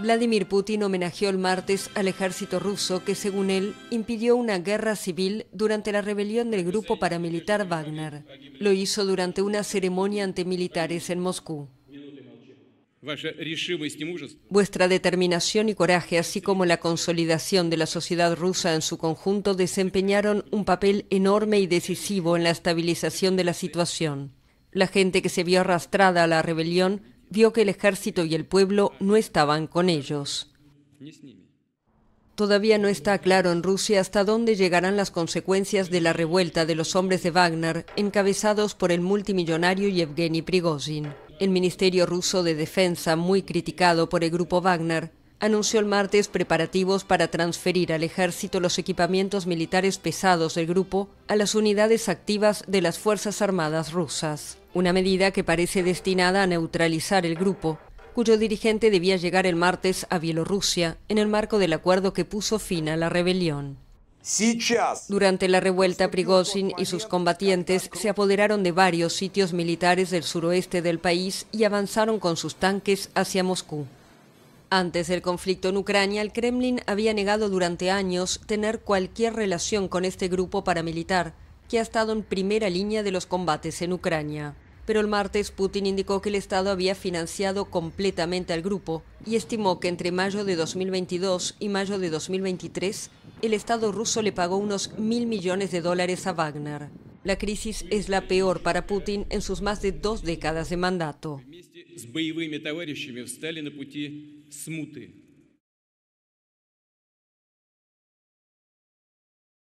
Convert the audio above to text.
Vladimir Putin homenajeó el martes al ejército ruso que, según él, impidió una guerra civil durante la rebelión del grupo paramilitar Wagner. Lo hizo durante una ceremonia ante militares en Moscú. Vuestra determinación y coraje, así como la consolidación de la sociedad rusa en su conjunto, desempeñaron un papel enorme y decisivo en la estabilización de la situación. La gente que se vio arrastrada a la rebelión vio que el ejército y el pueblo no estaban con ellos. Todavía no está claro en Rusia hasta dónde llegarán las consecuencias de la revuelta de los hombres de Wagner, encabezados por el multimillonario Yevgeny Prigozhin. El Ministerio ruso de Defensa, muy criticado por el grupo Wagner, anunció el martes preparativos para transferir al ejército los equipamientos militares pesados del grupo a las unidades activas de las Fuerzas Armadas rusas, una medida que parece destinada a neutralizar el grupo, cuyo dirigente debía llegar el martes a Bielorrusia en el marco del acuerdo que puso fin a la rebelión. Durante la revuelta, Prigozhin y sus combatientes se apoderaron de varios sitios militares del suroeste del país y avanzaron con sus tanques hacia Moscú. Antes del conflicto en Ucrania, el Kremlin había negado durante años tener cualquier relación con este grupo paramilitar, que ha estado en primera línea de los combates en Ucrania. Pero el martes Putin indicó que el Estado había financiado completamente al grupo y estimó que entre mayo de 2022 y mayo de 2023 el Estado ruso le pagó unos mil millones de dólares a Wagner. La crisis es la peor para Putin en sus más de dos décadas de mandato.